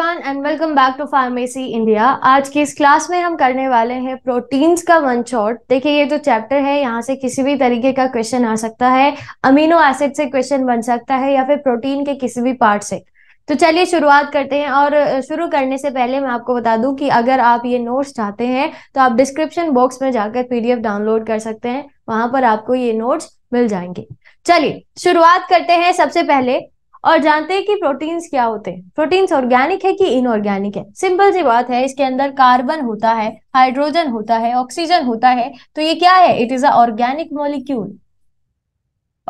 everyone and welcome back to Pharmacy India आज की इस क्लास में हम करने वाले हैं प्रोटीन्स का वन शॉट देखिए ये जो चैप्टर है यहाँ से किसी भी तरीके का क्वेश्चन आ सकता है अमीनो एसिड से क्वेश्चन बन सकता है या फिर प्रोटीन के किसी भी पार्ट से तो चलिए शुरुआत करते हैं और शुरू करने से पहले मैं आपको बता दूं कि अगर आप ये नोट्स चाहते हैं तो आप डिस्क्रिप्शन बॉक्स में जाकर पीडीएफ डाउनलोड कर सकते हैं वहां पर आपको ये नोट्स मिल जाएंगे चलिए शुरुआत करते हैं सबसे पहले और जानते हैं कि प्रोटीन्स क्या होते हैं प्रोटीन्स ऑर्गेनिक है कि इनऑर्गेनिक है सिंपल सी बात है इसके अंदर कार्बन होता है हाइड्रोजन होता है ऑक्सीजन होता है तो ये क्या है it is organic molecule molecule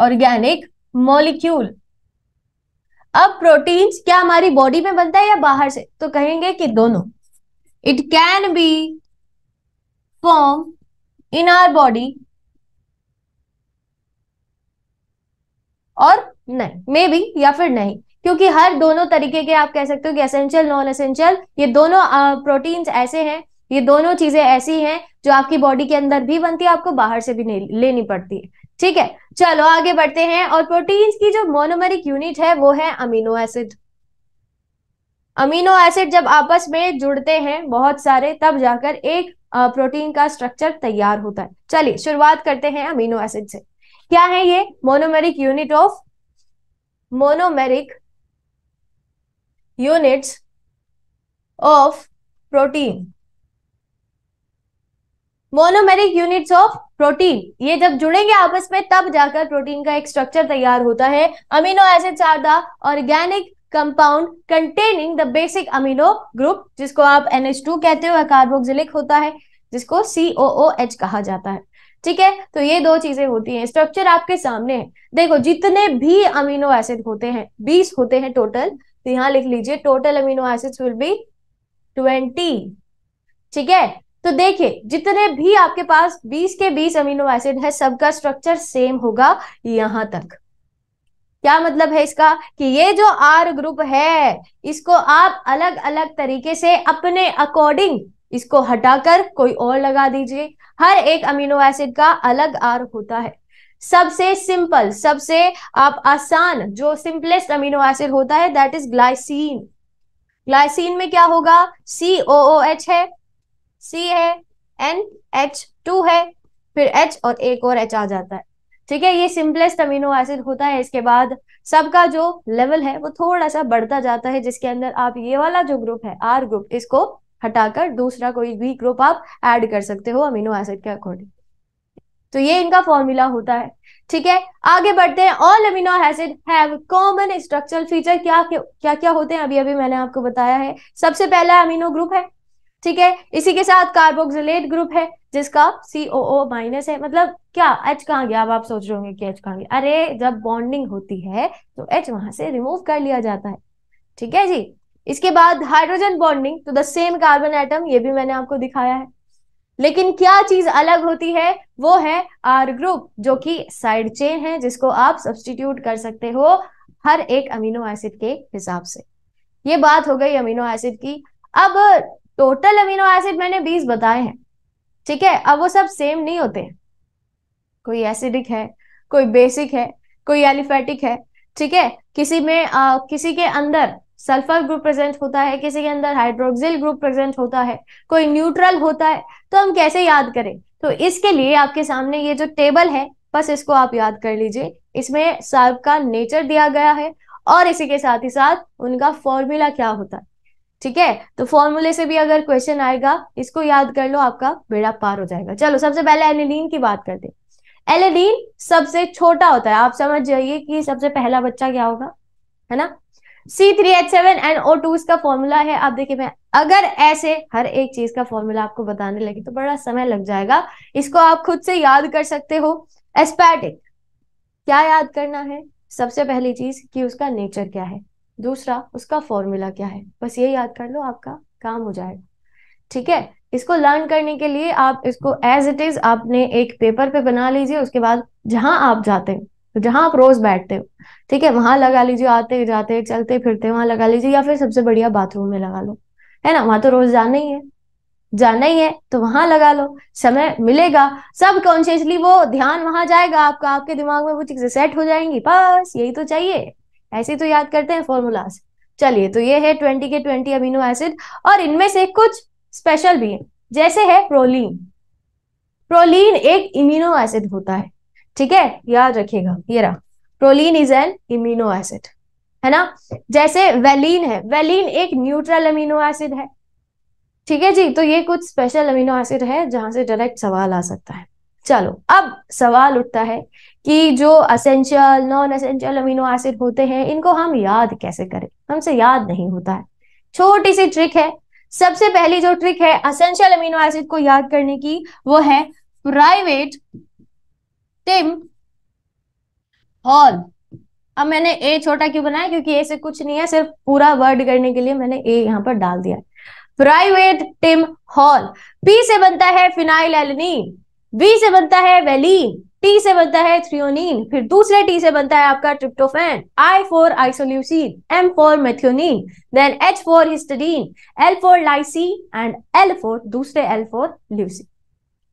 organic molecule अब प्रोटीन्स क्या हमारी बॉडी में बनता है या बाहर से तो कहेंगे कि दोनों it can be form in our body और नहीं मे बी या फिर नहीं क्योंकि हर दोनों तरीके के आप कह सकते हो कि एसेंशियल नॉन एसेंशियल ये दोनों प्रोटीन्स ऐसे हैं ये दोनों चीजें ऐसी हैं जो आपकी बॉडी के अंदर भी बनती है आपको बाहर से भी लेनी पड़ती है ठीक है चलो आगे बढ़ते हैं और प्रोटीन्स की जो मोनोमेरिक यूनिट है वो है अमीनो एसिड अमीनो एसिड जब आपस में जुड़ते हैं बहुत सारे तब जाकर एक प्रोटीन का स्ट्रक्चर तैयार होता है चलिए शुरुआत करते हैं अमीनो एसिड से क्या है ये monomeric unit of monomeric units of protein monomeric units of protein ये जब जुड़ेंगे आपस में तब जाकर प्रोटीन का एक स्ट्रक्चर तैयार होता है amino acids are the organic compound containing the basic amino group जिसको आप NH2 कहते हो कार्बोक्सिलिक होता है जिसको COOH कहा जाता है ठीक है तो ये दो चीजें होती हैं स्ट्रक्चर आपके सामने है देखो जितने भी अमीनो एसिड होते हैं बीस होते हैं टोटल तो यहां लिख लीजिए total amino acid will be twenty ठीक है तो देखिए जितने भी आपके पास बीस के बीस अमीनो एसिड है सबका स्ट्रक्चर सेम होगा यहां तक क्या मतलब है इसका कि ये जो आर ग्रुप है इसको आप अलग अलग तरीके से अपने अकॉर्डिंग इसको हटाकर कोई और लगा दीजिए हर एक अमीनो एसिड का अलग आर होता है सबसे सिंपल सबसे आप आसान जो सिंपलेस्ट अमीनो एसिड होता है दैट इज ग्लाइसिन ग्लाइसिन में क्या होगा सी ओ ओ एच है सी है एन एच टू है फिर एच और एक और एच आ जाता है ठीक है ये सिंपलेस्ट अमीनो एसिड होता है इसके बाद सबका जो लेवल है वो थोड़ा सा बढ़ता जाता है जिसके अंदर आप ये वाला जो ग्रुप है आर ग्रुप इसको हटाकर दूसरा कोई भी ग्रुप आप ऐड कर सकते हो अमीनो एसिड के अकॉर्डिंग तो ये इनका फॉर्मूला होता है ठीक है आगे बढ़ते हैं all amino acid have common structural feature क्या क्या क्या होते हैं अभी अभी मैंने आपको बताया है सबसे पहला अमीनो ग्रुप है ठीक है इसी के साथ कार्बोक्सिलेट ग्रुप है जिसका सी ओ ओ माइनस है मतलब क्या एच कहाँ गया अब आप सोच रहे होंगे कि एच कहाँ गया अरे जब बॉन्डिंग होती है तो एच वहां से रिमूव कर लिया जाता है ठीक है जी इसके बाद hydrogen bonding to the same carbon atom ये भी मैंने आपको दिखाया है लेकिन क्या चीज अलग होती है वो है आर ग्रुप जो कि साइड चेन है जिसको आप सब्सटीट्यूट कर सकते हो हर एक अमीनो एसिड के हिसाब से ये बात हो गई अमीनो एसिड की अब टोटल अमीनो एसिड मैंने बीस बताए हैं ठीक है अब वो सब सेम नहीं होते कोई एसिडिक है कोई बेसिक है कोई एलिफेटिक है ठीक है किसी में आ, किसी के अंदर सल्फर ग्रुप प्रेजेंट होता है किसी के अंदर हाइड्रोक्सिल ग्रुप प्रेजेंट होता है कोई न्यूट्रल होता है तो हम कैसे याद करें तो इसके लिए आपके सामने ये जो टेबल है बस इसको आप याद कर लीजिए इसमें सर्व का नेचर दिया गया है और इसी के साथ ही साथ उनका फॉर्मूला क्या होता है ठीक है तो फॉर्मूले से भी अगर क्वेश्चन आएगा इसको याद कर लो आपका बेड़ा पार हो जाएगा चलो सबसे पहले एलिडीन की बात करते हैं एलेडीन सबसे छोटा होता है आप समझ जाइए कि सबसे पहला बच्चा क्या होगा है ना C three H seven N O two इसका फॉर्मूला है आप देखिए मैं अगर ऐसे हर एक चीज का फॉर्मूला आपको बताने लगे तो बड़ा समय लग जाएगा इसको आप खुद से याद कर सकते हो एस्पैटिक क्या याद करना है सबसे पहली चीज कि उसका नेचर क्या है दूसरा उसका फॉर्मूला क्या है बस ये याद कर लो आपका काम हो जाएगा ठीक है इसको लर्न करने के लिए आप इसको एज इट इज आपने एक पेपर पे बना लीजिए उसके बाद जहां आप जाते हैं तो जहां आप रोज बैठते हो ठीक है वहां लगा लीजिए आते जाते चलते फिरते वहां लगा लीजिए या फिर सबसे बढ़िया बाथरूम में लगा लो है ना वहां तो रोज जाना ही है जाना ही है तो वहां लगा लो समय मिलेगा सब कॉन्शियसली वो ध्यान वहां जाएगा आपका आपके दिमाग में वो चीजें सेट हो जाएंगी बस यही तो चाहिए ऐसे तो याद करते हैं फॉर्मूलाज चलिए तो ये है ट्वेंटी के ट्वेंटी अमीनो एसिड और इनमें से कुछ स्पेशल भी है जैसे है प्रोलीन प्रोलीन एक इम्यूनो एसिड होता है ठीक है याद रखिएगा ये रहा proline is an immuno acid है ना जैसे वेलिन है वेलिन एक न्यूट्रल अमीनो एसिड है ठीक है जी तो ये कुछ स्पेशल अमीनो एसिड है जहां से डायरेक्ट सवाल आ सकता है चलो अब सवाल उठता है कि जो essential non essential amino acid होते हैं इनको हम याद कैसे करें हमसे याद नहीं होता है छोटी सी ट्रिक है सबसे पहली जो ट्रिक है असेंशियल अमीनो एसिड को याद करने की वो है प्राइवेट सिस्टम हॉल अब मैंने ए छोटा क्यों बनाया क्योंकि ए से कुछ नहीं है सिर्फ पूरा वर्ड करने के लिए मैंने ए यहां पर डाल दिया प्राइवेट टिम हॉल पी से बनता है फिनाइल एलनीन वी से बनता है वेलिन टी से बनता है थ्रियोनीन फिर दूसरे टी से बनता है आपका tryptophan I four isoleucine M four methionine then H four histidine L four lysine and L four दूसरे एल फोर ल्यूसिन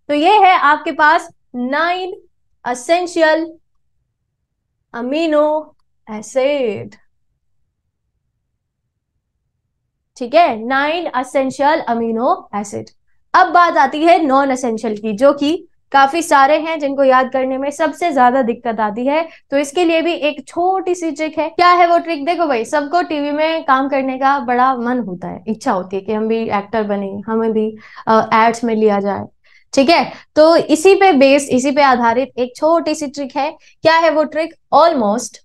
तो ये है आपके पास नाइन असेंशियल अमीनो एसिड ठीक है नाइन असेंशियल अमीनो एसिड अब बात आती है नॉन असेंशियल की जो कि काफी सारे हैं जिनको याद करने में सबसे ज्यादा दिक्कत आती है तो इसके लिए भी एक छोटी सी ट्रिक है क्या है वो ट्रिक देखो भाई सबको टीवी में काम करने का बड़ा मन होता है इच्छा होती है कि हम भी एक्टर बने हमें भी एड्स में लिया जाए ठीक है तो इसी पे बेस्ड इसी पे आधारित एक छोटी सी ट्रिक है क्या है वो trick almost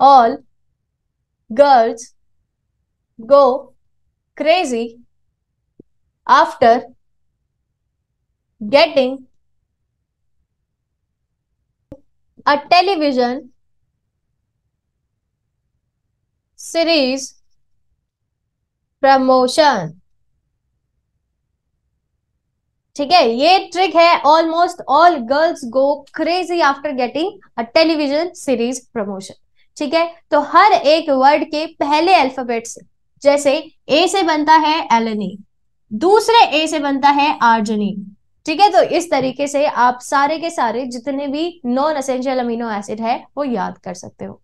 all girls go crazy after getting a television series promotion ठीक है ये ट्रिक है almost all girls go crazy after getting a television series promotion ठीक है तो हर एक वर्ड के पहले अल्फाबेट से जैसे ए से बनता है एलनी दूसरे ए से बनता है आर्जनीन ठीक है तो इस तरीके से आप सारे के सारे जितने भी नॉन असेंशियल अमीनो एसिड है वो याद कर सकते हो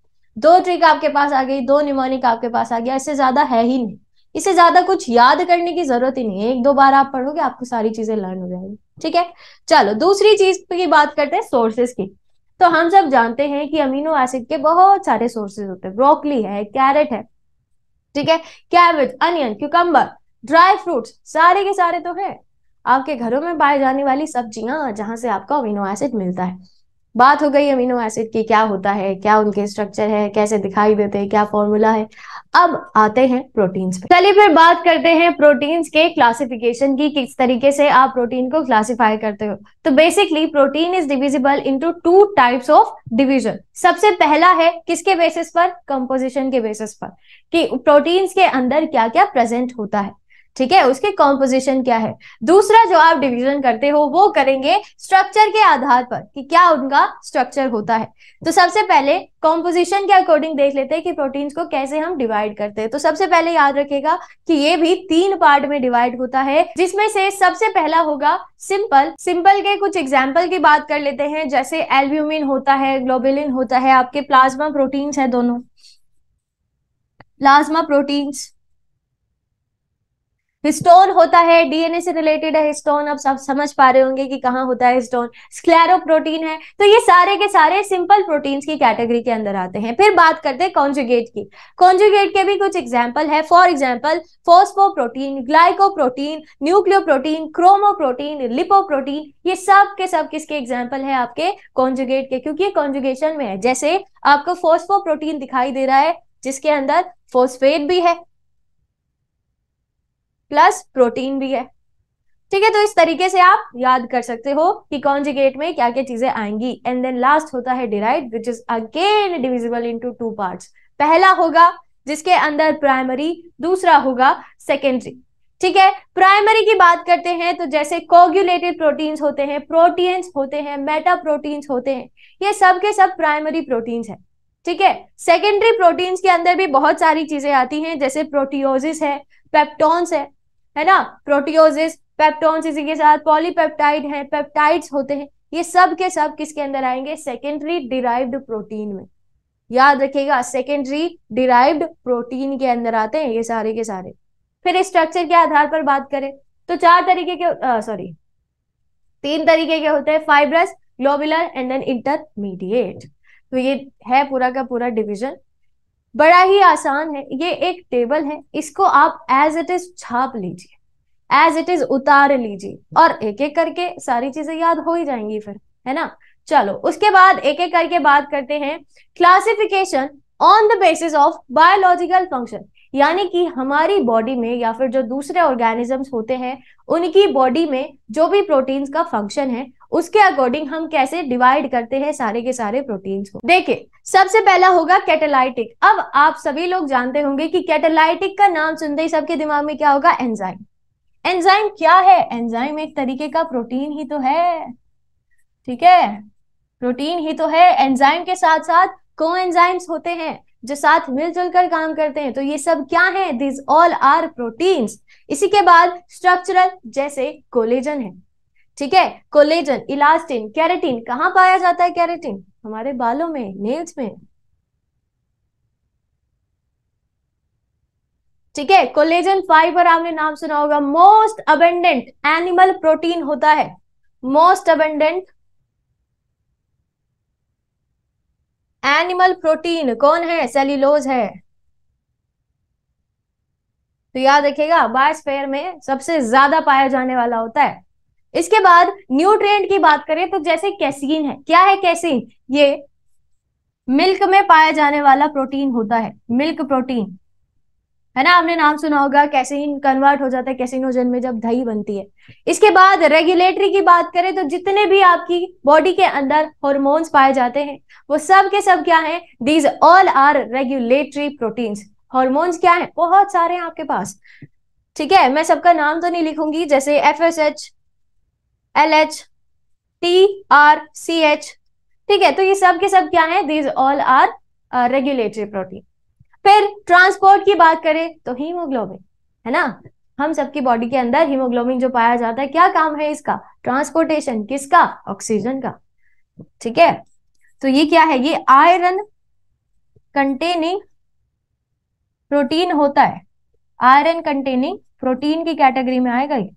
दो ट्रिक आपके पास आ गई दो निमोनिक आपके पास आ गया इससे ज्यादा है ही नहीं इसे ज्यादा कुछ याद करने की जरूरत ही नहीं है एक दो बार आप पढ़ोगे आपको सारी चीजें लर्न हो जाएगी ठीक है चलो दूसरी चीज की बात करते हैं सोर्सेस की तो हम सब जानते हैं कि अमीनो एसिड के बहुत सारे सोर्सेज होते हैं ब्रोकली है कैरेट है ठीक है cabbage onion cucumber dry fruits सारे के सारे तो है आपके घरों में पाए जाने वाली सब्जियां जहां से आपका अमीनो एसिड मिलता है बात हो गई अमीनो एसिड की क्या होता है क्या उनके स्ट्रक्चर है कैसे दिखाई देते हैं क्या फॉर्मूला है अब आते हैं प्रोटीन्स पे चलिए फिर बात करते हैं प्रोटीन्स के क्लासिफिकेशन की किस तरीके से आप प्रोटीन को क्लासिफाई करते हो तो basically protein is divisible into two types of division सबसे पहला है किसके बेसिस पर कंपोजिशन के बेसिस पर कि प्रोटीन्स के अंदर क्या क्या प्रेजेंट होता है ठीक है उसके कॉम्पोजिशन क्या है दूसरा जो आप डिवीजन करते हो वो करेंगे स्ट्रक्चर के आधार पर कि क्या उनका स्ट्रक्चर होता है तो सबसे पहले कॉम्पोजिशन के अकॉर्डिंग देख लेते हैं कि प्रोटीन्स को कैसे हम डिवाइड करते हैं तो सबसे पहले याद रखेगा कि ये भी तीन पार्ट में डिवाइड होता है जिसमें से सबसे पहला होगा सिंपल सिंपल के कुछ एग्जाम्पल की बात कर लेते हैं जैसे एल्ब्यूमिन होता है ग्लोबिलिन होता है आपके प्लाज्मा प्रोटीन्स है दोनों प्लाज्मा प्रोटीन्स हिस्टोन होता है डीएनए से रिलेटेड है हिस्टोन अब सब समझ पा रहे होंगे कि कहाँ होता है हिस्टोन प्रोटीन है तो ये सारे के सारे सिंपल प्रोटीन की कैटेगरी के अंदर आते हैं फिर बात करते हैं कॉन्जुगेट की कॉन्जुगेट के भी कुछ एग्जाम्पल है for example glycoprotein chromoprotein chromoprotein lipoprotein ये सब के सब किसके एग्जाम्पल है आपके कॉन्जुगेट के क्योंकि ये कॉन्जुगेशन में है जैसे आपको प्रोटीन दिखाई दे रहा है जिसके अंदर फोस्फेट भी है प्लस प्रोटीन भी है ठीक है तो इस तरीके से आप याद कर सकते हो कि कॉन्जिगेट में क्या क्या चीजें आएंगी एंड देन लास्ट होता है derived which is again divisible in two part पहला होगा जिसके अंदर प्राइमरी दूसरा होगा सेकेंडरी ठीक है प्राइमरी की बात करते हैं तो जैसे कोग्यूलेटेड प्रोटीन्स होते हैं प्रोटीन्स होते हैं मेटा प्रोटीन्स होते हैं ये सब के सब प्राइमरी प्रोटीन्स है ठीक है सेकेंडरी प्रोटीन्स के अंदर भी बहुत सारी चीजें आती हैं जैसे प्रोटीओजिस है पेप्टॉन्स है है ना प्रोटियोजिस पेप्टॉन्स इसी के साथ पॉलीपेप्टाइड है पेप्टाइड्स होते हैं ये सब के सब किसके अंदर आएंगे सेकेंडरी डिराइव्ड प्रोटीन में याद रखिएगा सेकेंडरी डिराइव्ड प्रोटीन के अंदर आते हैं ये सारे के सारे फिर स्ट्रक्चर के आधार पर बात करें तो चार तरीके के सॉरी तीन तरीके के होते हैं fibrous globular and then intermediate तो ये है पूरा का पूरा डिवीजन बड़ा ही आसान है ये एक टेबल है इसको आप एज इट इज छाप लीजिए एज इट इज उतार लीजिए और एक एक करके सारी चीजें याद हो ही जाएंगी फिर है ना चलो उसके बाद एक एक करके बात करते हैं classification on the basis of biological function यानी कि हमारी बॉडी में या फिर जो दूसरे ऑर्गेनिजम्स होते हैं उनकी बॉडी में जो भी प्रोटीन्स का फंक्शन है उसके अकॉर्डिंग हम कैसे डिवाइड करते हैं सारे के सारे प्रोटीन्स को देखिए सबसे पहला होगा कैटेलाइटिक अब आप सभी लोग जानते होंगे कि कैटेलाइटिक का नाम सुनते ही सबके दिमाग में क्या होगा एंजाइम एंजाइम क्या है एंजाइम एक तरीके का प्रोटीन ही तो है ठीक है प्रोटीन ही तो है एंजाइम के साथ साथ को एंजाइम्स होते हैं जो साथ मिलजुल कर काम करते हैं तो ये सब क्या है दिज ऑल आर प्रोटीन्स इसी के बाद स्ट्रक्चरल जैसे कोलेजन है ठीक है कोलेजन इलास्टिन कैरेटिन कहाँ पाया जाता है कैरेटिन हमारे बालों में नेल्स में ठीक है कोलेजन फाइबर आपने नाम सुना होगा मोस्ट अबेंडेंट एनिमल प्रोटीन होता है मोस्ट अबेंडेंट एनिमल प्रोटीन कौन है सेल्यूलोज है तो याद रखिएगा बायोस्फेयर में सबसे ज्यादा पाया जाने वाला होता है इसके बाद न्यूट्रिएंट की बात करें तो जैसे कैसीन है क्या है कैसीन ये मिल्क में पाया जाने वाला प्रोटीन होता है मिल्क प्रोटीन है ना आपने नाम सुना होगा कैसीन कन्वर्ट हो जाता है कैसिनोजन में जब दही बनती है इसके बाद रेगुलेटरी की बात करें तो जितने भी आपकी बॉडी के अंदर हॉर्मोन्स पाए जाते हैं वो सब के सब क्या है these all are regulatory proteins hormones क्या है बहुत सारे हैं आपके पास ठीक है मैं सबका नाम तो नहीं लिखूंगी जैसे F S H L H T R C H ठीक है तो ये सब के सब क्या है these all are regulatory protein फिर ट्रांसपोर्ट की बात करें तो हीमोग्लोबिन है ना हम सबकी बॉडी के अंदर हीमोग्लोबिन जो पाया जाता है क्या काम है इसका ट्रांसपोर्टेशन किसका ऑक्सीजन का ठीक है तो ये क्या है ये आयरन कंटेनिंग प्रोटीन होता है आयरन कंटेनिंग प्रोटीन की कैटेगरी में आएगा ये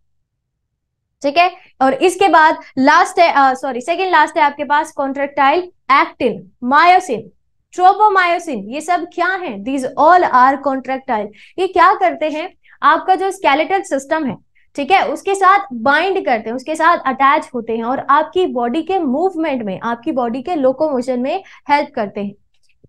ठीक है और इसके बाद लास्ट है सॉरी सेकेंड लास्ट है आपके पास कॉन्ट्रेक्टाइल एक्टिन मायोसिन ट्रोपोमायोसिन ये सब क्या है दीज ऑल आर कॉन्ट्रेक्टाइल ये क्या करते हैं आपका जो स्केलेटल सिस्टम है ठीक है उसके साथ बाइंड करते हैं उसके साथ अटैच होते हैं और आपकी बॉडी के मूवमेंट में आपकी बॉडी के लोकोमोशन में हेल्प करते हैं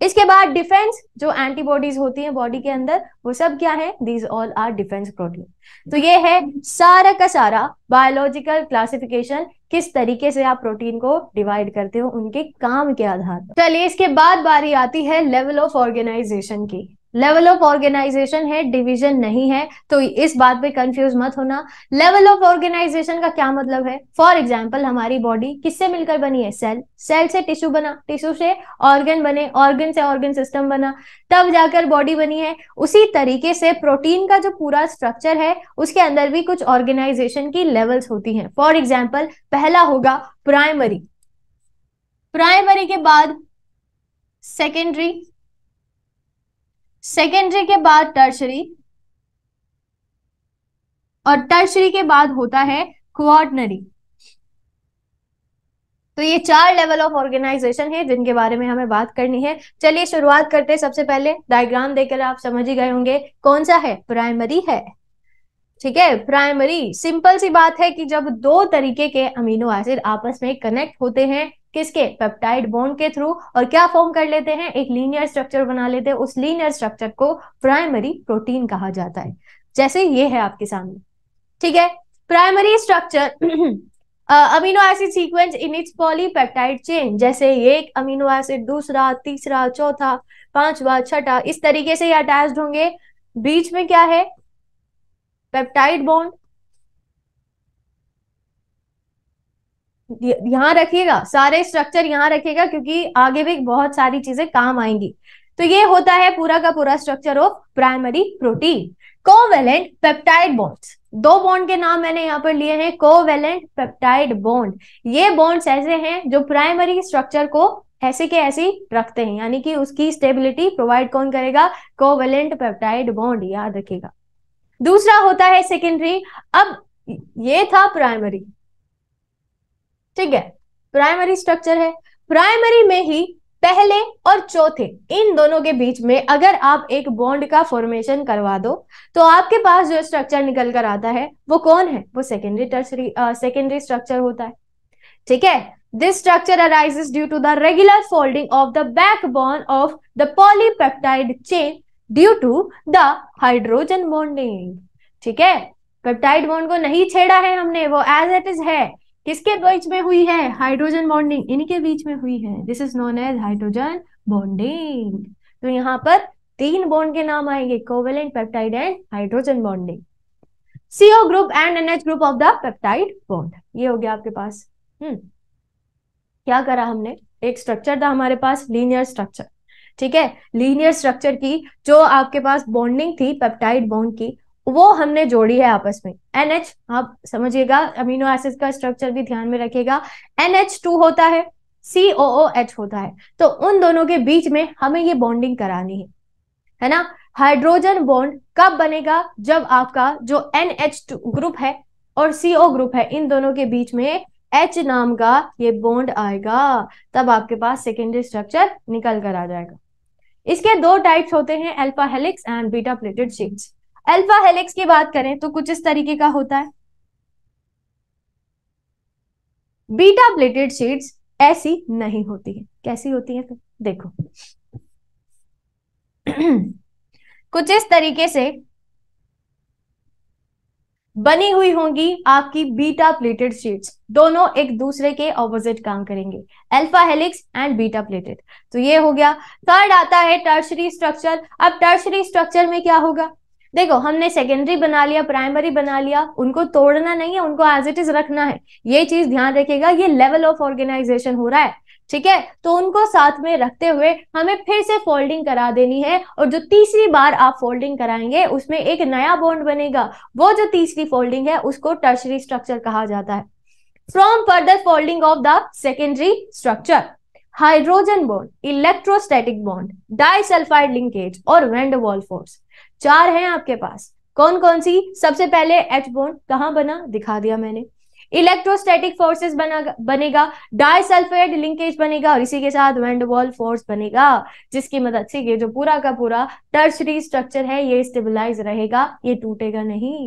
इसके बाद डिफेंस जो एंटीबॉडीज होती है बॉडी के अंदर वो सब क्या है these all are defence protein तो ये है सारा का सारा बायोलॉजिकल क्लासिफिकेशन किस तरीके से आप प्रोटीन को डिवाइड करते हो उनके काम के आधार पर चलिए इसके बाद बारी आती है लेवल ऑफ ऑर्गेनाइजेशन की लेवल ऑफ ऑर्गेनाइजेशन है डिवीजन नहीं है तो इस बात पे कंफ्यूज मत होना लेवल ऑफ ऑर्गेनाइजेशन का क्या मतलब है फॉर एग्जाम्पल हमारी बॉडी किससे मिलकर बनी है सेल सेल से टिश्यू बना टिश्यू से ऑर्गन बने ऑर्गन से ऑर्गन सिस्टम बना तब जाकर बॉडी बनी है उसी तरीके से प्रोटीन का जो पूरा स्ट्रक्चर है उसके अंदर भी कुछ ऑर्गेनाइजेशन की लेवल्स होती हैं फॉर एग्जाम्पल पहला होगा प्राइमरी प्राइमरी के बाद सेकेंडरी सेकेंडरी के बाद टर्शरी और टर्शरी के बाद होता है क्वार्टनरी तो ये चार लेवल ऑफ ऑर्गेनाइजेशन है जिनके बारे में हमें बात करनी है चलिए शुरुआत करते हैं सबसे पहले डायग्राम देखकर आप समझ ही गए होंगे कौन सा है प्राइमरी है ठीक है प्राइमरी सिंपल सी बात है कि जब दो तरीके के अमीनो एसिड आपस में कनेक्ट होते हैं किसके पेप्टाइड बॉन्ड के थ्रू और क्या फॉर्म कर लेते हैं एक लीनियर स्ट्रक्चर बना लेते हैं उस लीनियर स्ट्रक्चर को प्राइमरी प्रोटीन कहा जाता है जैसे ये है आपके सामने ठीक है primary structure amino acid sequence in its polypeptide chain जैसे एक अमीनो एसिड दूसरा तीसरा चौथा पांचवा छठा इस तरीके से ये अटैच होंगे बीच में क्या है पेप्टाइड बॉन्ड यहाँ रखिएगा सारे स्ट्रक्चर यहाँ रखिएगा क्योंकि आगे भी बहुत सारी चीजें काम आएंगी तो ये होता है पूरा का पूरा structure of primary protein covalent peptide bonds दो बॉन्ड के नाम मैंने यहाँ पर लिए हैं कोवेलेंट पेप्टाइड बॉन्ड ये बॉन्ड्स ऐसे हैं जो प्राइमरी स्ट्रक्चर को ऐसे के ऐसे रखते हैं यानी कि उसकी स्टेबिलिटी प्रोवाइड कौन करेगा कोवेलेंट पेप्टाइड बॉन्ड याद रखेगा दूसरा होता है सेकेंडरी अब ये था प्राइमरी ठीक है प्राइमरी स्ट्रक्चर है प्राइमरी में ही पहले और चौथे इन दोनों के बीच में अगर आप एक बॉन्ड का फॉर्मेशन करवा दो तो आपके पास जो स्ट्रक्चर निकल कर आता है वो कौन है वो सेकेंडरी टर्सरी सेकेंडरी स्ट्रक्चर होता है ठीक है this structure arises due to the regular folding of the backbone of the polypeptide chain due to the hydrogen bonding ठीक है पेप्टाइड बॉन्ड को नहीं छेड़ा है हमने वो एज इट इज है किसके बीच में हुई है हाइड्रोजन बॉन्डिंग इनके बीच में हुई है this is known as hydrogen bonding तो यहाँ पर तीन बॉन्ड के नाम आएंगे covalent peptide and hydrogen bonding CO group and NH group of the peptide bond ये हो गया आपके पास हम्म क्या करा हमने एक स्ट्रक्चर था हमारे पास लीनियर स्ट्रक्चर ठीक है लीनियर स्ट्रक्चर की जो आपके पास बॉन्डिंग थी पेप्टाइड बॉन्ड की वो हमने जोड़ी है आपस में एन एच आप समझिएगा अमीनो एसिड का स्ट्रक्चर भी ध्यान में रखिएगा एन एच टू होता है सी ओ ओ एच होता है तो उन दोनों के बीच में हमें ये बॉन्डिंग करानी है है ना हाइड्रोजन बॉन्ड कब बनेगा जब आपका जो एन एच टू ग्रुप है और सीओ ग्रुप है इन दोनों के बीच में एच नाम का ये बॉन्ड आएगा तब आपके पास सेकेंडरी स्ट्रक्चर निकल कर आ जाएगा इसके दो टाइप्स होते हैं alpha helix and beta pleated sheets alpha helix की बात करें तो कुछ इस तरीके का होता है बीटा प्लेटेड शीट्स ऐसी नहीं होती है कैसी होती है फिर देखो कुछ इस तरीके से बनी हुई होंगी आपकी बीटा प्लेटेड शीट्स दोनों एक दूसरे के ऑपोजिट काम करेंगे alpha helix and beta pleated तो ये हो गया थर्ड आता है टर्शरी स्ट्रक्चर अब टर्शरी स्ट्रक्चर में क्या होगा देखो हमने सेकेंडरी बना लिया प्राइमरी बना लिया उनको तोड़ना नहीं है उनको एज इट इज रखना है ये चीज ध्यान रखिएगा ये लेवल ऑफ ऑर्गेनाइजेशन हो रहा है ठीक है तो उनको साथ में रखते हुए हमें फिर से फोल्डिंग करा देनी है और जो तीसरी बार आप फोल्डिंग कराएंगे उसमें एक नया बॉन्ड बनेगा वो जो तीसरी फोल्डिंग है उसको टर्शरी स्ट्रक्चर कहा जाता है from further folding of the secondary structure hydrogen bond electrostatic bond disulphide linkage और वेंडवॉल फोर्स चार हैं आपके पास कौन कौन सी सबसे पहले एच बोन कहाँ बना दिखा दिया मैंने इलेक्ट्रोस्टैटिक फोर्सेस बना बनेगा डायसल्फेट लिंकेज बनेगा और इसी के साथ वेंडवॉल फोर्स बनेगा जिसकी मदद से ये जो पूरा का पूरा टर्सरी स्ट्रक्चर है ये स्टेबलाइज रहेगा ये टूटेगा नहीं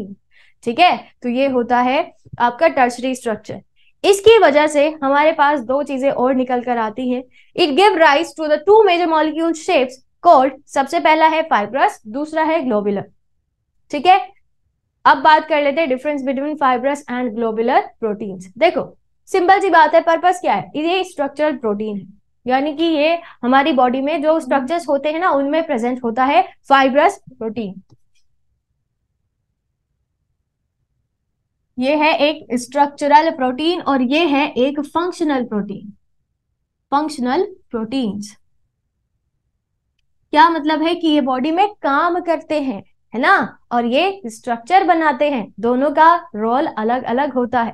ठीक है तो ये होता है आपका टर्सरी स्ट्रक्चर इसकी वजह से हमारे पास दो चीजें और निकल कर आती हैं it give rise to the two major molecule shapes कोड सबसे पहला है फाइब्रस दूसरा है ग्लोबुलर ठीक है अब बात कर लेते हैं difference between fibrous and globular protein देखो सिंपल सी बात है पर्पस क्या है ये स्ट्रक्चरल प्रोटीन है यानी कि ये हमारी बॉडी में जो स्ट्रक्चर्स होते हैं ना उनमें प्रेजेंट होता है फाइब्रस प्रोटीन ये है एक स्ट्रक्चरल प्रोटीन और ये है एक फंक्शनल प्रोटीन फंक्शनल प्रोटीन्स क्या मतलब है कि ये बॉडी में काम करते हैं है ना और ये स्ट्रक्चर बनाते हैं दोनों का रोल अलग अलग होता है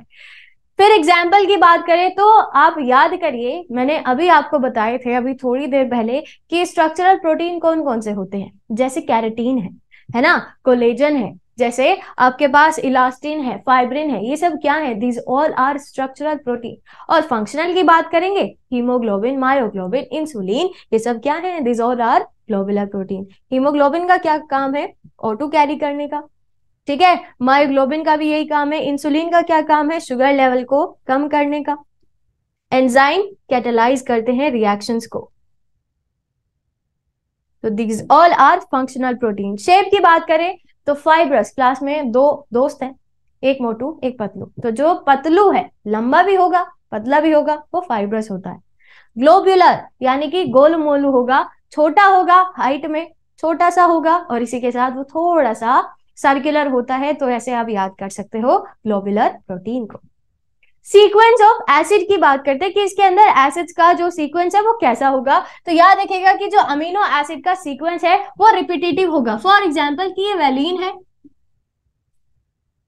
फिर एग्जाम्पल की बात करें तो आप याद करिए मैंने अभी आपको बताए थे अभी थोड़ी देर पहले कि स्ट्रक्चरल प्रोटीन कौन कौन से होते हैं जैसे कैरेटीन है है ना कोलेजन है जैसे आपके पास इलास्टिन है फाइब्रिन है ये सब क्या है these all are structural protein और फंक्शनल की बात करेंगे हीमोग्लोबिन मायोग्लोबिन इंसुलिन ये सब क्या है these all are globular protein haemoglobin का क्या काम है ऑटो कैरी करने का ठीक है मायोग्लोबिन का भी यही काम है इंसुलिन का क्या काम है शुगर लेवल को कम करने का एंजाइम कैटेलाइज करते हैं रिएक्शंस को तो these all are functional protein shape की बात करें तो फाइब्रस क्लास में दो दोस्त हैं एक मोटू एक पतलू तो जो पतलू है लंबा भी होगा पतला भी होगा वो फाइब्रस होता है ग्लोब्यूलर यानी कि गोल मोलू होगा छोटा होगा हाइट में छोटा सा होगा और इसी के साथ वो थोड़ा सा सर्कुलर होता है तो ऐसे आप याद कर सकते हो ग्लोबुलर प्रोटीन को सीक्वेंस ऑफ एसिड की बात करते हैं कि इसके अंदर एसिड्स का जो सीक्वेंस है वो कैसा होगा तो याद रखेगा कि जो अमीनो एसिड का सीक्वेंस है वो रिपीटेटिव होगा फॉर एग्जाम्पल की ये वैलिन है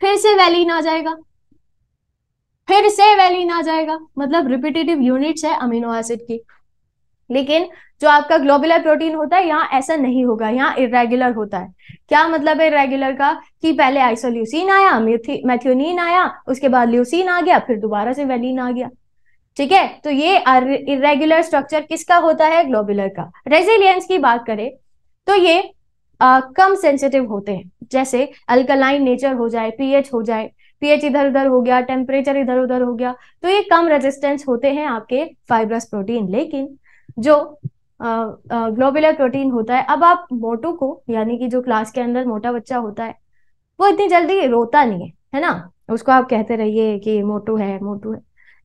फिर से वैलिन आ जाएगा फिर से वैलिन आ जाएगा मतलब रिपीटेटिव यूनिट्स है अमीनो एसिड की लेकिन जो आपका ग्लोबुलर प्रोटीन होता है यहाँ ऐसा नहीं होगा यहाँ इरेगुलर होता है क्या मतलब है इरेगुलर का कि पहले आइसोल्यूसिन आया मैथ्योनिन आया उसके बाद ल्यूसिन आ गया फिर दोबारा से वेलिन आ गया ठीक है तो ये इरेगुलर स्ट्रक्चर किसका होता है ग्लोबुलर का रेजिलियंस की बात करें तो ये आ, कम सेंसिटिव होते हैं जैसे अल्कलाइन नेचर हो जाए पीएच हो जाए पीएच इधर उधर हो गया टेम्परेचर इधर उधर हो गया तो ये कम रेजिस्टेंस होते हैं आपके फाइब्रस प्रोटीन लेकिन जो ग्लोबुलर प्रोटीन होता है अब आप मोटो को यानी कि जो क्लास के अंदर मोटा बच्चा होता है वो इतनी जल्दी रोता नहीं है है ना उसको आप कहते रहिए कि मोटू है मोटू है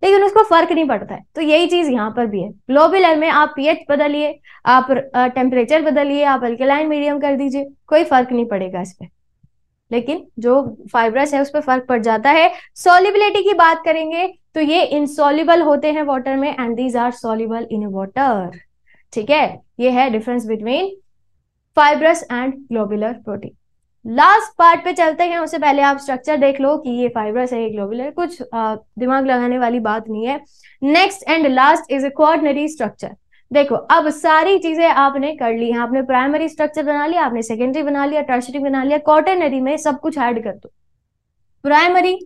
लेकिन उसको फर्क नहीं पड़ता है तो यही चीज यहाँ पर भी है ग्लोबुलर में आप पीएच बदलिए आप टेम्परेचर बदलिए आप अल्केलाइन मीडियम कर दीजिए कोई फर्क नहीं पड़ेगा इस पर लेकिन जो फाइब्रस है उस पर फर्क पड़ जाता है सोलिबिलिटी की बात करेंगे तो ये इनसोलिबल होते हैं वाटर में and these are soluble in water ठीक है ये है difference between fibrous and globular protein last part पे चलते हैं उससे पहले आप स्ट्रक्चर देख लो कि ये फाइब्रस है ये ग्लोबुलर कुछ आ, दिमाग लगाने वाली बात नहीं है next and last is a quaternary structure देखो अब सारी चीजें आपने कर ली हैं आपने प्राइमरी स्ट्रक्चर बना लिया आपने सेकेंडरी बना लिया टर्शरी बना लिया क्वार्टनरी में सब कुछ ऐड कर दो primary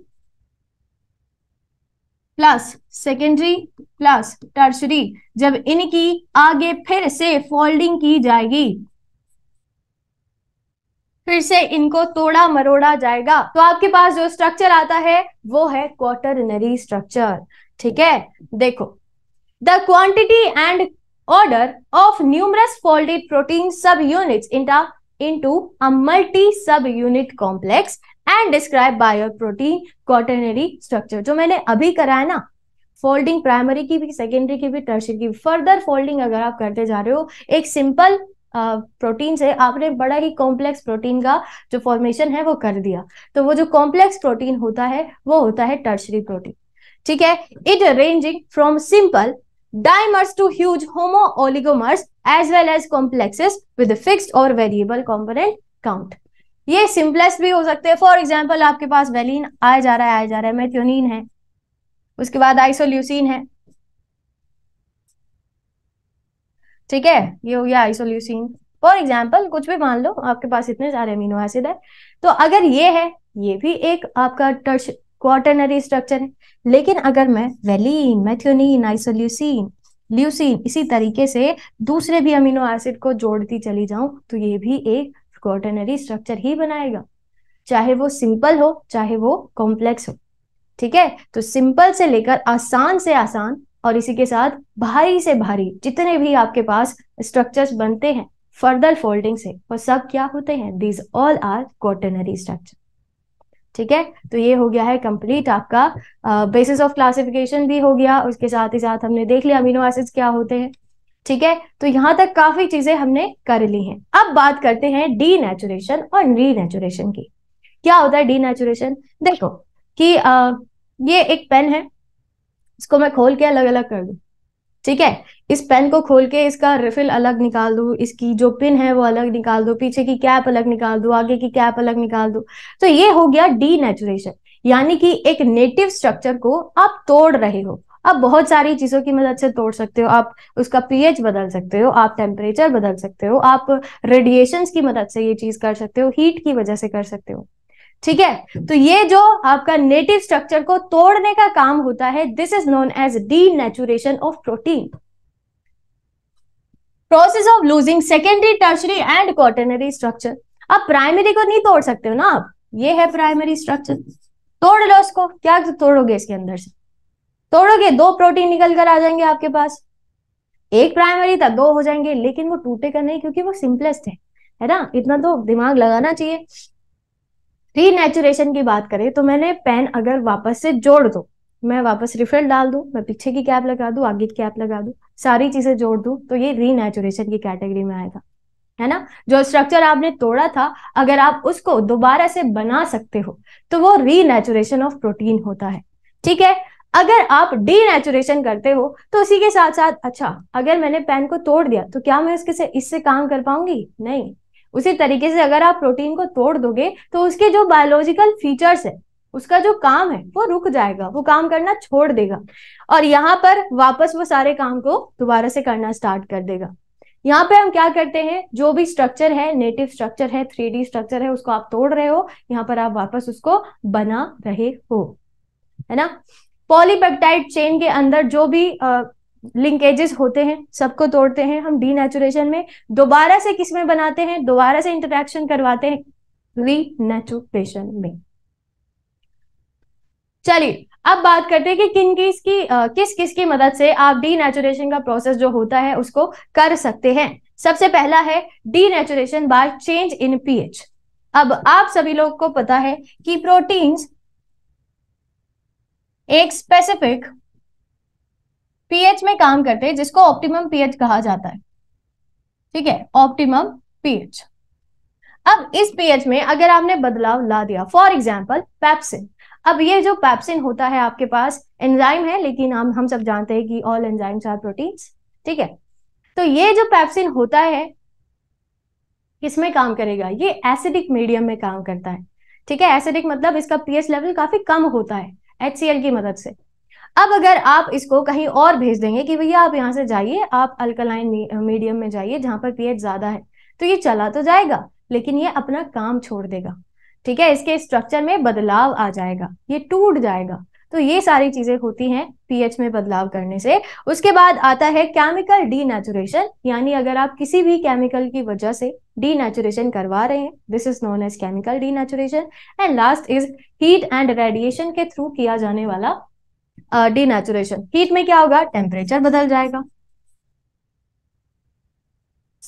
plus secondary plus tertiary जब इनकी आगे फिर से फोल्डिंग की जाएगी फिर से इनको तोड़ा मरोड़ा जाएगा तो आपके पास जो स्ट्रक्चर आता है वो है क्वार्टरनरी स्ट्रक्चर ठीक है देखो the quantity and order of numerous folded protein subunits into a multi subunit complex and describe bio protein quaternary structure जो मैंने अभी करा है ना फोल्डिंग प्राइमरी की भी सेकेंडरी की भी टर्सरी की भी फर्दर फोल्डिंग अगर आप करते जा रहे हो एक सिंपल प्रोटीन से आपने बड़ा ही कॉम्प्लेक्स प्रोटीन का जो फॉर्मेशन है वो कर दिया तो वो जो कॉम्प्लेक्स प्रोटीन होता है वो होता है टर्सरी प्रोटीन ठीक है it ranging from simple dimers to huge homo oligomers as well as complexes with a और वेरिएबल variable काउंट ये सिंपलेस्ट भी हो सकते हैं फॉर एग्जाम्पल आपके पास वेलिन आया जा रहा है आया जा रहा है मेथियोनिन है उसके बाद आइसोल्यूसिन है ठीक है ये हो गया आइसोल्यूसिन फॉर एग्जाम्पल कुछ भी मान लो आपके पास इतने सारे अमीनो एसिड है तो अगर ये है ये भी एक आपका टर्च क्वार्टनरी स्ट्रक्चर है लेकिन अगर मैं वेलिन मैथियोनिन आइसोल्यूसिन ल्यूसिन इसी तरीके से दूसरे भी अमीनो एसिड को जोड़ती चली जाऊं तो ये भी एक क्वार्टनरी स्ट्रक्चर ही बनाएगा चाहे वो सिंपल हो चाहे वो कॉम्प्लेक्स हो ठीक है तो सिंपल से लेकर आसान से आसान और इसी के साथ भारी से भारी जितने भी आपके पास स्ट्रक्चर्स बनते हैं फर्दर फोल्डिंग से वो सब क्या होते हैं these all are quaternary structure ठीक है तो ये हो गया है कंप्लीट आपका बेसिस ऑफ क्लासिफिकेशन भी हो गया उसके साथ ही साथ हमने देख लिया अमीनो एसिड्स क्या होते हैं ठीक है तो यहां तक काफी चीजें हमने कर ली हैं अब बात करते हैं डी नेचुरेशन और रीनेचुरेशन की क्या होता है डी नेचुरेशन देखो कि आ, ये एक पेन है इसको मैं खोल के अलग अलग कर दू ठीक है इस पेन को खोल के इसका रिफिल अलग निकाल दू इसकी जो पिन है वो अलग निकाल दू पीछे की कैप अलग निकाल दू आगे की कैप अलग निकाल दू तो ये हो गया डी नेचुरेशन यानी कि एक नेटिव स्ट्रक्चर को आप तोड़ रहे हो आप बहुत सारी चीजों की मदद से तोड़ सकते हो आप उसका पीएच बदल सकते हो आप टेम्परेचर बदल सकते हो आप रेडिएशन की मदद से ये चीज कर सकते हो हीट की वजह से कर सकते हो ठीक है तो ये जो आपका नेटिव स्ट्रक्चर को तोड़ने का काम होता है this is known as denaturation of protein process of losing secondary tertiary and quaternary structure आप प्राइमरी को नहीं तोड़ सकते हो ना आप ये है प्राइमरी स्ट्रक्चर तोड़ लो उसको क्या तोड़ोगे इसके अंदर से तोड़ोगे दो प्रोटीन निकल कर आ जाएंगे आपके पास एक प्राइमरी था दो हो जाएंगे लेकिन वो टूटेगा नहीं क्योंकि वो सिंपलेस्ट है है ना इतना तो दिमाग लगाना चाहिए रीनेचुरेशन की बात करें तो मैंने पेन अगर वापस से जोड़ दो मैं वापस रिफिल डाल दू मैं पीछे की कैप लगा दू आगे की कैप लगा दू सारी चीजें जोड़ दू तो ये रीनेचुरेशन की कैटेगरी में आएगा है ना जो स्ट्रक्चर आपने तोड़ा था अगर आप उसको दोबारा से बना सकते हो तो वो रीनेचुरेशन ऑफ प्रोटीन होता है ठीक है अगर आप डीनेचुरेशन करते हो तो उसी के साथ साथ अच्छा अगर मैंने पैन को तोड़ दिया तो क्या मैं उसके से इससे काम कर पाऊंगी नहीं उसी तरीके से अगर आप प्रोटीन को तोड़ दोगे तो उसके जो बायोलॉजिकल फीचर्स है उसका जो काम है वो रुक जाएगा वो काम करना छोड़ देगा और यहाँ पर वापस वो सारे काम को दोबारा से करना स्टार्ट कर देगा यहाँ पे हम क्या करते हैं जो भी स्ट्रक्चर है नेटिव स्ट्रक्चर है थ्री स्ट्रक्चर है उसको आप तोड़ रहे हो यहाँ पर आप वापस उसको बना रहे हो है ना पॉलीपेप्टाइड चेन के अंदर जो भी लिंकेजेस होते हैं सबको तोड़ते हैं हम डी में दोबारा से किसमें बनाते हैं दोबारा से इंटरेक्शन करवाते हैं नेचुरेशन में चलिए अब बात करते हैं कि किन किस की आ, किस किस की मदद से आप नेचुरेशन का प्रोसेस जो होता है उसको कर सकते हैं सबसे पहला है denaturation by change in pH अब आप सभी लोग को पता है कि प्रोटीन्स एक स्पेसिफिक पीएच में काम करते हैं जिसको ऑप्टिमम पीएच कहा जाता है ठीक है ऑप्टिमम पीएच अब इस पीएच में अगर आपने बदलाव ला दिया फॉर एग्जाम्पल पैप्सिन अब ये जो पैप्सिन होता है आपके पास एंजाइम है लेकिन हम हम सब जानते हैं कि ऑल एंजाइम्स आर प्रोटीन्स ठीक है तो ये जो पैप्सिन होता है किसमें काम करेगा ये एसिडिक मीडियम में काम करता है ठीक है एसिडिक मतलब इसका पीएच लेवल काफी कम होता है एच की मदद से अब अगर आप इसको कहीं और भेज देंगे कि भैया आप यहाँ से जाइए आप अल्कलाइन मीडियम में जाइए जहां पर पीएच ज्यादा है तो ये चला तो जाएगा लेकिन ये अपना काम छोड़ देगा ठीक है इसके स्ट्रक्चर में बदलाव आ जाएगा ये टूट जाएगा तो ये सारी चीजें होती हैं पीएच में बदलाव करने से उसके बाद आता है केमिकल डीनेचुरेशन यानी अगर आप किसी भी केमिकल की वजह से डीनेचुरेशन करवा रहे हैं this is known as chemical denaturation and last is heat and radiation के थ्रू किया जाने वाला डीनेचुरेशन uh, हीट में क्या होगा टेम्परेचर बदल जाएगा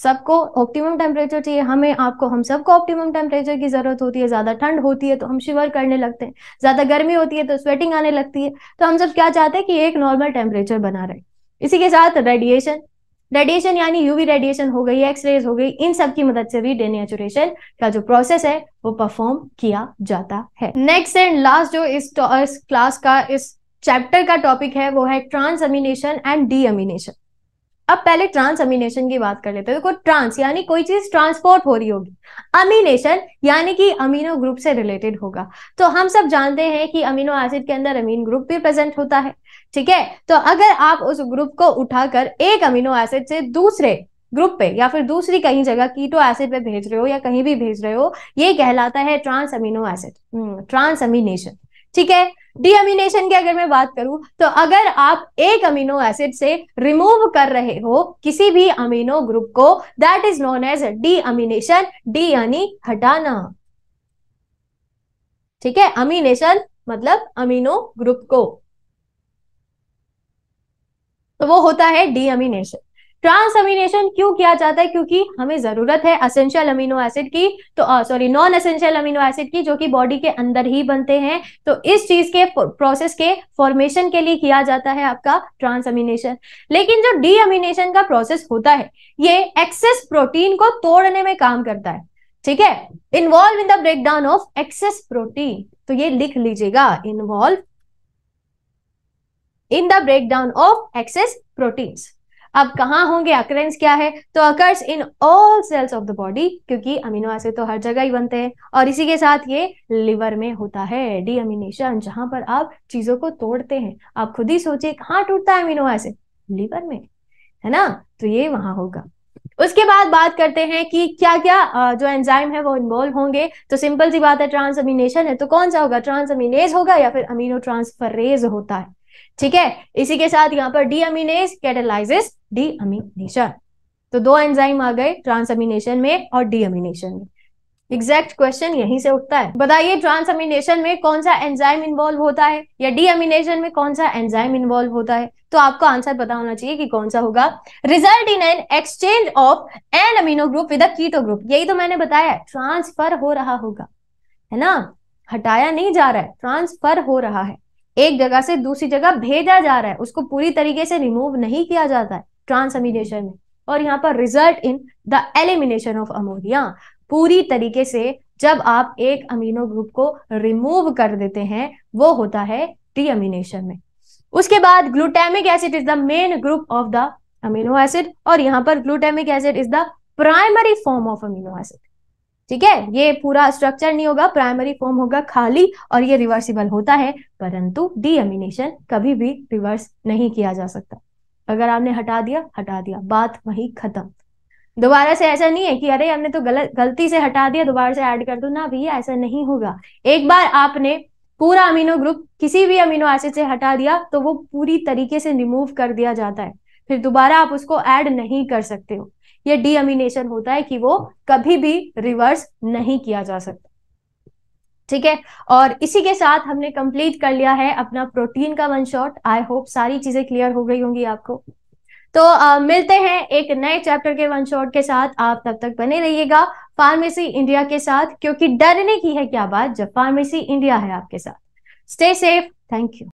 सबको ऑप्टिमम टेम्परेचर चाहिए हमें आपको हम सबको ऑप्टिमम टेम्परेचर की जरूरत होती है ज्यादा ठंड होती है तो हम शिवर करने लगते हैं ज्यादा गर्मी होती है तो स्वेटिंग आने लगती है तो हम सब क्या चाहते हैं कि एक नॉर्मल टेम्परेचर बना रहे इसी के साथ रेडिएशन रेडिएशन यानी यूवी रेडिएशन हो गई एक्स रेज हो गई इन सब की मदद से भी डेनेचुरेशन का जो प्रोसेस है वो परफॉर्म किया जाता है नेक्स्ट एंड लास्ट जो इस, इस क्लास का इस चैप्टर का टॉपिक है वो है ट्रांसअमिनेशन एंड डीअमिनेशन अब पहले ट्रांस अमीनेशन की बात कर लेते हैं देखो ट्रांस यानी कोई चीज ट्रांसपोर्ट हो रही होगी अमीनेशन यानी कि अमीनो ग्रुप से रिलेटेड होगा तो हम सब जानते हैं कि अमीनो एसिड के अंदर अमीन ग्रुप भी प्रेजेंट होता है ठीक है तो अगर आप उस ग्रुप को उठाकर एक अमीनो एसिड से दूसरे ग्रुप पे या फिर दूसरी कहीं जगह कीटो एसिड पे भेज रहे हो या कहीं भी भेज रहे हो ये कहलाता है trans amino acid transamination ठीक है डीअमिनेशन की अगर मैं बात करूं तो अगर आप एक अमीनो एसिड से रिमूव कर रहे हो किसी भी अमीनो ग्रुप को that is known as deamination de यानी हटाना ठीक है अमीनेशन मतलब अमीनो ग्रुप को तो वो होता है डीअमिनेशन ट्रांसअमिनेशन क्यों किया जाता है क्योंकि हमें जरूरत है असेंशियल अमीनो एसिड की तो sorry non essential amino acid की जो कि बॉडी के अंदर ही बनते हैं तो इस चीज के प्रोसेस के फॉर्मेशन के लिए किया जाता है आपका ट्रांसअमिनेशन लेकिन जो डीअमिनेशन का प्रोसेस होता है ये एक्सेस प्रोटीन को तोड़ने में काम करता है ठीक है involve in the breakdown of excess protein तो ये लिख लीजिएगा involve in the breakdown of excess proteins अब कहाँ होंगे अकरेंस क्या है तो occurs in all cells of the body क्योंकि अमीनो एसिड तो हर जगह ही बनते हैं और इसी के साथ ये लिवर में होता है डी अमिनेशन जहां पर आप चीजों को तोड़ते हैं आप खुद ही सोचिए कहाँ टूटता है अमीनो एसिड लिवर में है ना तो ये वहां होगा उसके बाद बात करते हैं कि क्या क्या जो एंजाइम है वो इन्वॉल्व होंगे तो सिंपल सी बात है ट्रांसअमिनेशन है तो कौन सा होगा ट्रांसअमिनेज होगा या फिर अमीनो ट्रांसफरेज होता है ठीक है इसी के साथ यहाँ पर deaminase catalyses deamination तो दो एंजाइम आ गए ट्रांसअमिनेशन में और डी अमीनेशन में एग्जैक्ट क्वेश्चन यहीं से उठता है बताइए ट्रांसअमिनेशन में कौन सा एंजाइम इन्वॉल्व होता है या डीअमिनेशन में कौन सा एंजाइम इन्वॉल्व होता है तो आपको आंसर पता होना चाहिए कि कौन सा होगा result in an exchange of an amino group with keto group यही तो मैंने बताया ट्रांसफर हो रहा होगा है ना हटाया नहीं जा रहा है ट्रांसफर हो रहा है एक जगह से दूसरी जगह भेजा जा रहा है उसको पूरी तरीके से रिमूव नहीं किया जाता है ट्रांसमिनेशन में और यहाँ पर result in the elimination of ammonia पूरी तरीके से जब आप एक अमीनो ग्रुप को रिमूव कर देते हैं वो होता है डीअमिनेशन में उसके बाद glutamic acid is the main group of the amino acid और यहाँ पर glutamic acid is the primary form of amino acid ठीक है ये पूरा स्ट्रक्चर नहीं होगा प्राइमरी फॉर्म होगा खाली और ये रिवर्सिबल होता है परंतु डीएमिनेशन कभी भी रिवर्स नहीं किया जा सकता अगर आपने हटा दिया हटा दिया बात वही खत्म दोबारा से ऐसा नहीं है कि अरे हमने तो गलत गलती से हटा दिया दोबारा से ऐड कर दो ना भैया ऐसा नहीं होगा एक बार आपने पूरा अमीनो ग्रुप किसी भी अमीनो एसिड से हटा दिया तो वो पूरी तरीके से रिमूव कर दिया जाता है फिर दोबारा आप उसको ऐड नहीं कर सकते हो यह डीअमिनेशन होता है कि वो कभी भी रिवर्स नहीं किया जा सकता ठीक है और इसी के साथ हमने कंप्लीट कर लिया है अपना प्रोटीन का वन शॉट आई होप सारी चीजें क्लियर हो गई होंगी आपको तो आ, मिलते हैं एक नए चैप्टर के वन शॉट के साथ आप तब तक बने रहिएगा फार्मेसी इंडिया के साथ क्योंकि डरने की है क्या बात जब फार्मेसी इंडिया है आपके साथ स्टे सेफ थैंक यू